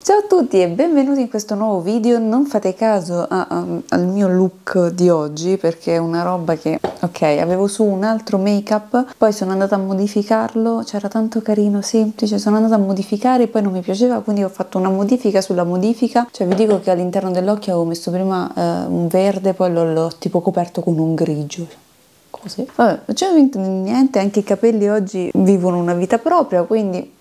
Ciao a tutti e benvenuti in questo nuovo video, non fate caso a, a, al mio look di oggi perché è una roba che, ok, avevo su un altro make up, poi sono andata a modificarlo, c'era tanto carino, semplice, sono andata a modificare e poi non mi piaceva quindi ho fatto una modifica sulla modifica, cioè vi dico che all'interno dell'occhio avevo messo prima eh, un verde, poi l'ho tipo coperto con un grigio, così. Vabbè, non c'è niente, anche i capelli oggi vivono una vita propria, quindi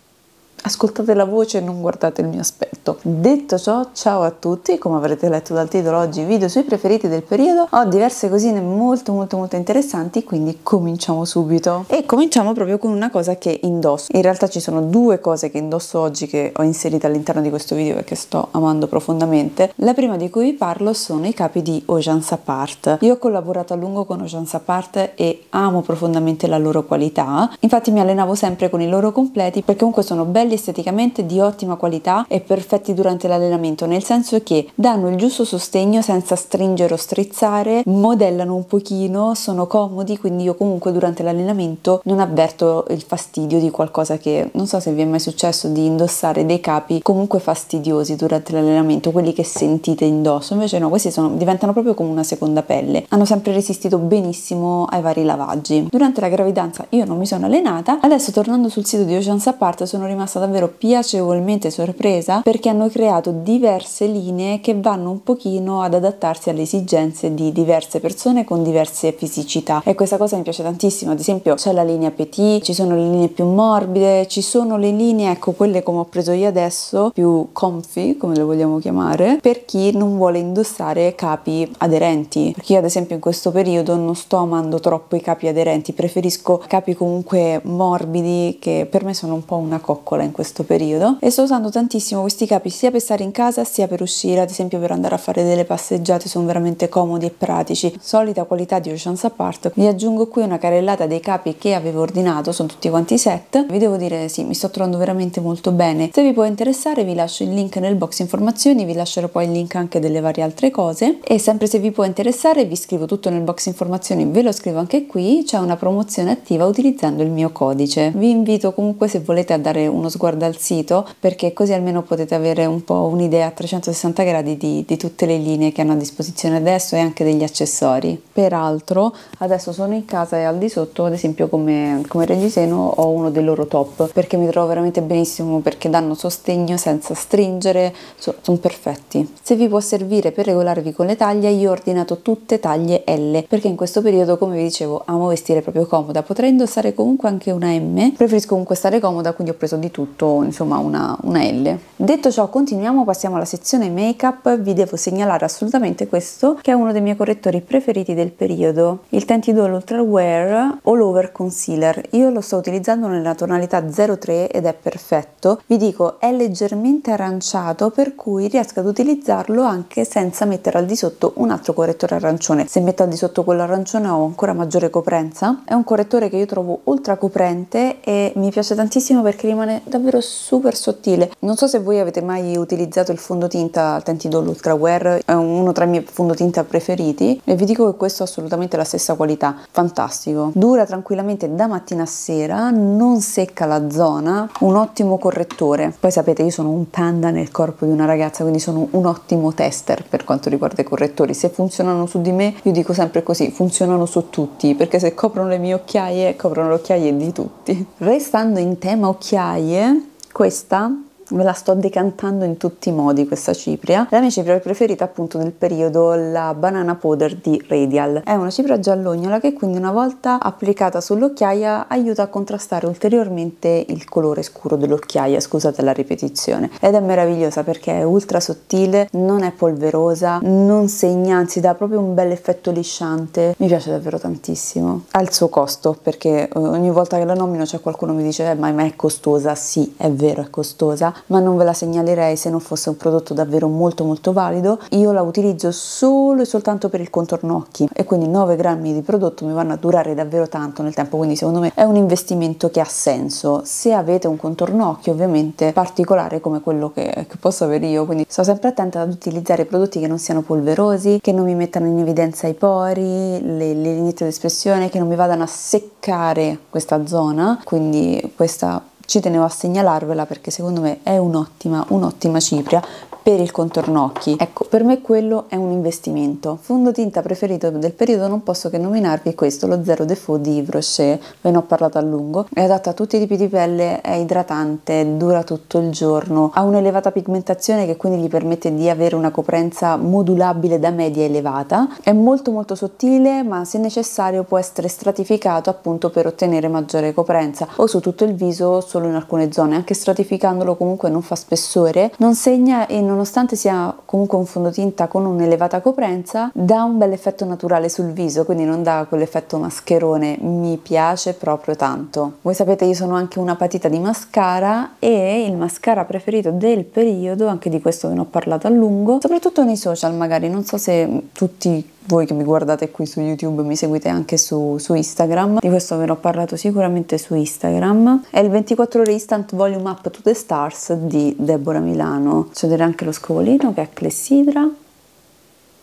ascoltate la voce e non guardate il mio aspetto tutto. Detto ciò, ciao a tutti, come avrete letto dal titolo oggi video sui preferiti del periodo, ho diverse cosine molto molto molto interessanti, quindi cominciamo subito. E cominciamo proprio con una cosa che indosso. In realtà ci sono due cose che indosso oggi che ho inserito all'interno di questo video perché sto amando profondamente. La prima di cui vi parlo sono i capi di Oceans Apart. Io ho collaborato a lungo con Oceans Apart e amo profondamente la loro qualità. Infatti mi allenavo sempre con i loro completi perché comunque sono belli esteticamente, di ottima qualità e perfetti effetti durante l'allenamento, nel senso che danno il giusto sostegno senza stringere o strizzare, modellano un pochino, sono comodi, quindi io comunque durante l'allenamento non avverto il fastidio di qualcosa che non so se vi è mai successo di indossare dei capi comunque fastidiosi durante l'allenamento, quelli che sentite indosso, invece no, questi sono, diventano proprio come una seconda pelle. Hanno sempre resistito benissimo ai vari lavaggi. Durante la gravidanza io non mi sono allenata, adesso tornando sul sito di Oceans Apart sono rimasta davvero piacevolmente sorpresa perché perché hanno creato diverse linee che vanno un pochino ad adattarsi alle esigenze di diverse persone con diverse fisicità e questa cosa mi piace tantissimo, ad esempio c'è la linea petit, ci sono le linee più morbide, ci sono le linee, ecco quelle come ho preso io adesso, più comfy come le vogliamo chiamare, per chi non vuole indossare capi aderenti, perché io ad esempio in questo periodo non sto amando troppo i capi aderenti, preferisco capi comunque morbidi che per me sono un po' una coccola in questo periodo e sto usando tantissimo questi capi capi sia per stare in casa sia per uscire, ad esempio per andare a fare delle passeggiate, sono veramente comodi e pratici. Solita qualità di Oceans Apart. Vi aggiungo qui una carellata dei capi che avevo ordinato, sono tutti quanti set. Vi devo dire sì, mi sto trovando veramente molto bene. Se vi può interessare vi lascio il link nel box informazioni, vi lascerò poi il link anche delle varie altre cose e sempre se vi può interessare vi scrivo tutto nel box informazioni, ve lo scrivo anche qui, c'è una promozione attiva utilizzando il mio codice. Vi invito comunque se volete a dare uno sguardo al sito perché così almeno potete avere un po' un'idea a 360 gradi di, di, tutte le linee che hanno a disposizione adesso e anche degli accessori. Peraltro adesso sono in casa e al di sotto ad esempio come, come reggiseno ho uno dei loro top perché mi trovo veramente benissimo perché danno sostegno senza stringere, so, sono perfetti. Se vi può servire per regolarvi con le taglie io ho ordinato tutte taglie L perché in questo periodo come vi dicevo amo vestire proprio comoda, potrei indossare comunque anche una M, preferisco comunque stare comoda quindi ho preso di tutto insomma una, una L. Detto Detto ciò continuiamo, passiamo alla sezione make up, vi devo segnalare assolutamente questo che è uno dei miei correttori preferiti del periodo, il Tentidol Ultra Wear All Over Concealer, io lo sto utilizzando nella tonalità 03 ed è perfetto, vi dico è leggermente aranciato per cui riesco ad utilizzarlo anche senza mettere al di sotto un altro correttore arancione, se metto al di sotto quello arancione ho ancora maggiore coprenza, è un correttore che io trovo ultra coprente e mi piace tantissimo perché rimane davvero super sottile, non so se voi avete avete mai utilizzato il fondotinta Tentidol Ultraware, è uno tra i miei fondotinta preferiti e vi dico che questo è assolutamente la stessa qualità, fantastico. Dura tranquillamente da mattina a sera, non secca la zona, un ottimo correttore. Poi sapete io sono un panda nel corpo di una ragazza, quindi sono un ottimo tester per quanto riguarda i correttori. Se funzionano su di me, io dico sempre così, funzionano su tutti, perché se coprono le mie occhiaie, coprono le occhiaie di tutti. Restando in tema occhiaie, questa me la sto decantando in tutti i modi questa cipria. La mia cipria preferita appunto del periodo, la Banana Powder di Radial. È una cipria giallognola che quindi una volta applicata sull'occhiaia aiuta a contrastare ulteriormente il colore scuro dell'occhiaia, scusate la ripetizione. Ed è meravigliosa perché è ultra sottile, non è polverosa, non segna, anzi dà proprio un bel effetto lisciante. Mi piace davvero tantissimo. Al suo costo, perché eh, ogni volta che la nomino c'è qualcuno che mi dice eh, ma è costosa, sì è vero è costosa, ma non ve la segnalerei se non fosse un prodotto davvero molto molto valido. Io la utilizzo solo e soltanto per il contorno occhi e quindi 9 grammi di prodotto mi vanno a durare davvero tanto nel tempo, quindi secondo me è un investimento che ha senso. Se avete un contorno occhi ovviamente particolare come quello che, che posso avere io, quindi sto sempre attenta ad utilizzare prodotti che non siano polverosi, che non mi mettano in evidenza i pori, le, le lineette d'espressione, che non mi vadano a seccare questa zona, quindi questa ci tenevo a segnalarvela perché secondo me è un'ottima, un'ottima cipria per il contorno occhi. Ecco, per me quello è un investimento. Fondotinta preferito del periodo non posso che nominarvi questo, lo Zero Default di Yves Rocher, ve ne ho parlato a lungo. È adatto a tutti i tipi di pelle, è idratante, dura tutto il giorno, ha un'elevata pigmentazione che quindi gli permette di avere una coprenza modulabile da media elevata. È molto molto sottile, ma se necessario può essere stratificato appunto per ottenere maggiore coprenza o su tutto il viso solo in alcune zone, anche stratificandolo comunque non fa spessore, non segna e non nonostante sia comunque un fondotinta con un'elevata coprenza, dà un bel effetto naturale sul viso, quindi non dà quell'effetto mascherone, mi piace proprio tanto. Voi sapete io sono anche una patita di mascara e il mascara preferito del periodo, anche di questo ve ne ho parlato a lungo, soprattutto nei social magari, non so se tutti voi che mi guardate qui su YouTube mi seguite anche su, su Instagram. Di questo ve ne ho parlato sicuramente su Instagram. È il 24 ore instant volume up to the stars di Deborah Milano. C'è anche lo scovolino che è clessidra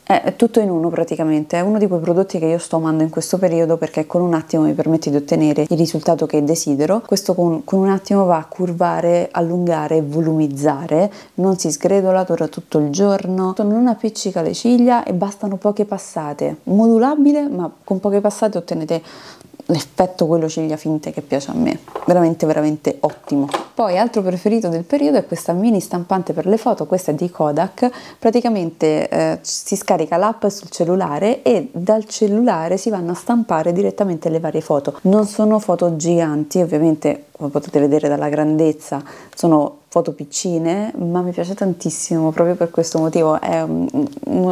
è tutto in uno praticamente, è uno di quei prodotti che io sto amando in questo periodo perché con un attimo mi permette di ottenere il risultato che desidero. Questo con, con un attimo va a curvare, allungare, volumizzare, non si sgredola, dura tutto il giorno, non appiccica le ciglia e bastano poche passate. Modulabile ma con poche passate ottenete l'effetto quello ciglia finte che piace a me. Veramente veramente ottimo. Poi altro preferito del periodo è questa mini stampante per le foto, questa è di Kodak, praticamente eh, si scarica l'app sul cellulare e dal cellulare si vanno a stampare direttamente le varie foto. Non sono foto giganti, ovviamente come potete vedere dalla grandezza, sono foto piccine, ma mi piace tantissimo proprio per questo motivo. È un,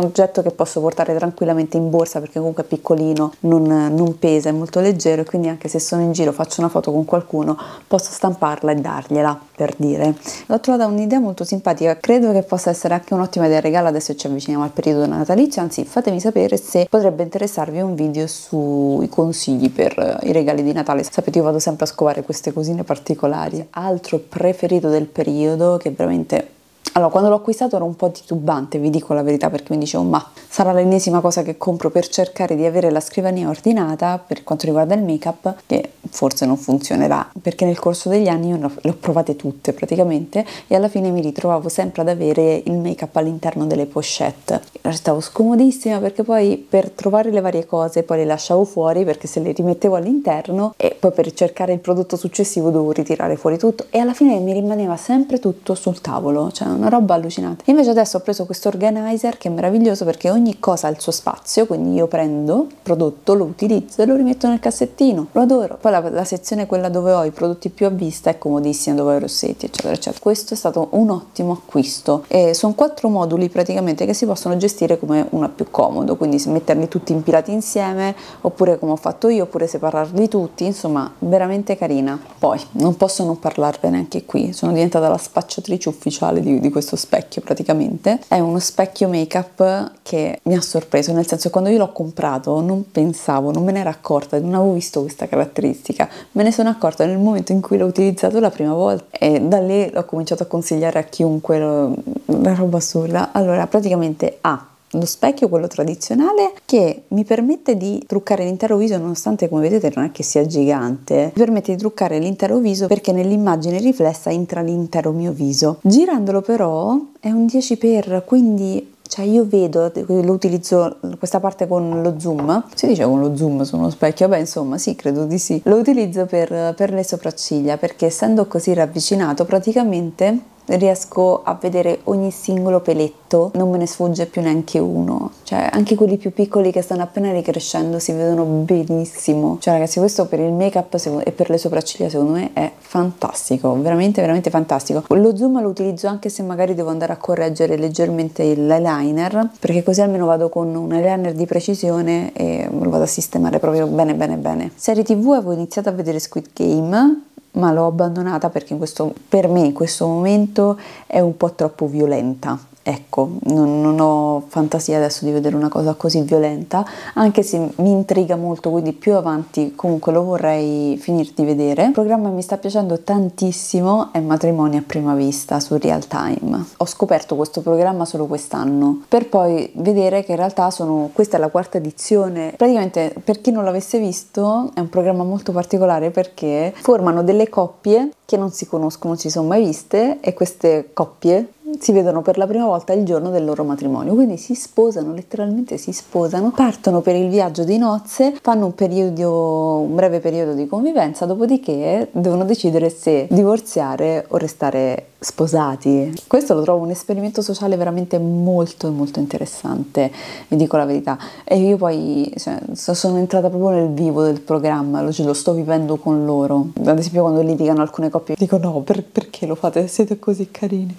oggetto che posso portare tranquillamente in borsa perché comunque è piccolino, non, non pesa, è molto leggero e quindi anche se sono in giro faccio una foto con qualcuno posso stamparla e dargliela per dire. L'ho trovata un'idea molto simpatica, credo che possa essere anche un'ottima idea regalo adesso ci avviciniamo al periodo natalizio, anzi fatemi sapere se potrebbe interessarvi un video sui consigli per eh, i regali di Natale. Sapete io vado sempre a scovare queste cosine particolari. Altro preferito del periodo che veramente allora, quando l'ho acquistato ero un po' titubante, vi dico la verità, perché mi dicevo, ma sarà l'ennesima cosa che compro per cercare di avere la scrivania ordinata per quanto riguarda il make-up, che forse non funzionerà, perché nel corso degli anni io le ho provate tutte praticamente e alla fine mi ritrovavo sempre ad avere il make-up all'interno delle pochette. Restavo scomodissima perché poi per trovare le varie cose poi le lasciavo fuori perché se le rimettevo all'interno e poi per cercare il prodotto successivo dovevo ritirare fuori tutto e alla fine mi rimaneva sempre tutto sul tavolo, cioè non una roba allucinante. Invece adesso ho preso questo organizer che è meraviglioso perché ogni cosa ha il suo spazio, quindi io prendo il prodotto, lo utilizzo e lo rimetto nel cassettino. Lo adoro. Poi la, la sezione quella dove ho i prodotti più a vista è comodissima, dove ho i rossetti, eccetera, eccetera. Questo è stato un ottimo acquisto. E sono quattro moduli praticamente che si possono gestire come una più comodo, quindi metterli tutti impilati insieme, oppure come ho fatto io, oppure separarli tutti, insomma, veramente carina. Poi non posso non parlarvene anche qui, sono diventata la spacciatrice ufficiale di, di questo specchio praticamente. È uno specchio make-up che mi ha sorpreso, nel senso quando io l'ho comprato non pensavo, non me ne era accorta, non avevo visto questa caratteristica. Me ne sono accorta nel momento in cui l'ho utilizzato la prima volta e da lì ho cominciato a consigliare a chiunque la roba assurda. Allora, praticamente ha ah, lo specchio, quello tradizionale, che mi permette di truccare l'intero viso, nonostante come vedete non è che sia gigante, mi permette di truccare l'intero viso perché nell'immagine riflessa entra l'intero mio viso. Girandolo però è un 10x, quindi cioè io vedo, lo utilizzo questa parte con lo zoom, si dice con lo zoom su uno specchio, beh insomma sì credo di sì, lo utilizzo per, per le sopracciglia perché essendo così ravvicinato praticamente riesco a vedere ogni singolo peletto, non me ne sfugge più neanche uno, cioè anche quelli più piccoli che stanno appena ricrescendo si vedono benissimo, cioè ragazzi questo per il make up e per le sopracciglia secondo me è fantastico, veramente veramente fantastico, lo zoom lo utilizzo anche se magari devo andare a correggere leggermente l'eyeliner perché così almeno vado con un eyeliner di precisione e lo vado a sistemare proprio bene bene bene. Serie tv avevo iniziato a vedere Squid Game ma l'ho abbandonata perché questo, per me in questo momento è un po' troppo violenta Ecco, non, non, ho fantasia adesso di vedere una cosa così violenta, anche se mi intriga molto, quindi più avanti comunque lo vorrei finir di vedere. Il programma che mi sta piacendo tantissimo è Matrimonio a prima vista su Real Time. Ho scoperto questo programma solo quest'anno, per poi vedere che in realtà sono, questa è la quarta edizione. Praticamente per chi non l'avesse visto è un programma molto particolare perché formano delle coppie che non si conoscono, non si sono mai viste e queste coppie si vedono per la prima volta il giorno del loro matrimonio, quindi si sposano, letteralmente si sposano, partono per il viaggio di nozze, fanno un, periodo, un breve periodo di convivenza, dopodiché devono decidere se divorziare o restare sposati. Questo lo trovo un esperimento sociale veramente molto molto interessante, vi dico la verità. E io poi cioè, sono entrata proprio nel vivo del programma, lo, lo, sto vivendo con loro. Ad esempio quando litigano alcune coppie dico no, per, perché lo fate? Siete così carini.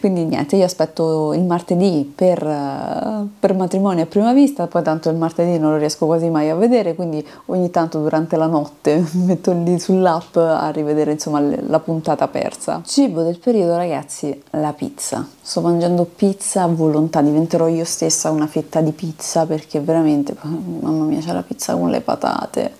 Quindi niente, io aspetto il martedì per, eh, per, matrimonio a prima vista, poi tanto il martedì non lo riesco quasi mai a vedere, quindi ogni tanto durante la notte metto lì sull'app a rivedere insomma la puntata persa. Cibo del periodo ragazzi, la pizza. Sto mangiando pizza a volontà, diventerò io stessa una fetta di pizza perché veramente, mamma mia, c'è la pizza con le patate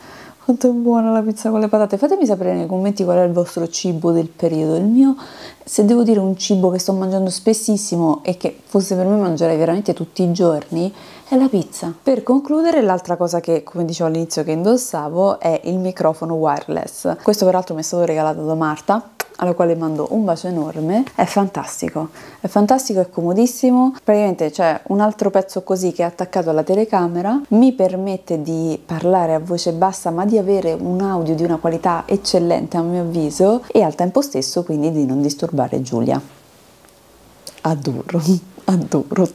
quanto è buona la pizza con le patate. Fatemi sapere nei commenti qual è il vostro cibo del periodo. Il mio, se devo dire un cibo che sto mangiando spessissimo e che fosse per me mangerei veramente tutti i giorni, è la pizza. Per concludere, l'altra cosa che, come dicevo all'inizio, che indossavo è il microfono wireless. Questo peraltro mi è stato regalato da Marta alla quale mando un bacio enorme, è fantastico, è fantastico, è comodissimo, praticamente c'è un altro pezzo così che è attaccato alla telecamera, mi permette di parlare a voce bassa ma di avere un audio di una qualità eccellente a mio avviso e al tempo stesso quindi di non disturbare Giulia. Adoro adoro,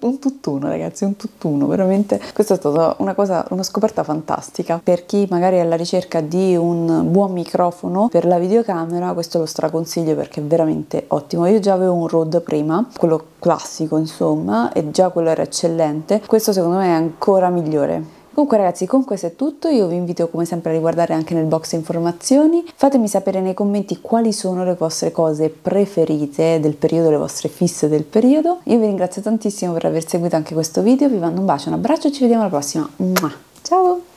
un tutt'uno ragazzi, un tutt'uno, veramente questa è stata una cosa, una scoperta fantastica per chi magari è alla ricerca di un buon microfono per la videocamera, questo lo straconsiglio perché è veramente ottimo, io già avevo un Rode prima, quello classico insomma e già quello era eccellente, questo secondo me è ancora migliore Comunque ragazzi, con questo è tutto, io vi invito come sempre a riguardare anche nel box informazioni, fatemi sapere nei commenti quali sono le vostre cose preferite del periodo, le vostre fisse del periodo. Io vi ringrazio tantissimo per aver seguito anche questo video, vi mando un bacio, un abbraccio e ci vediamo alla prossima. Ciao!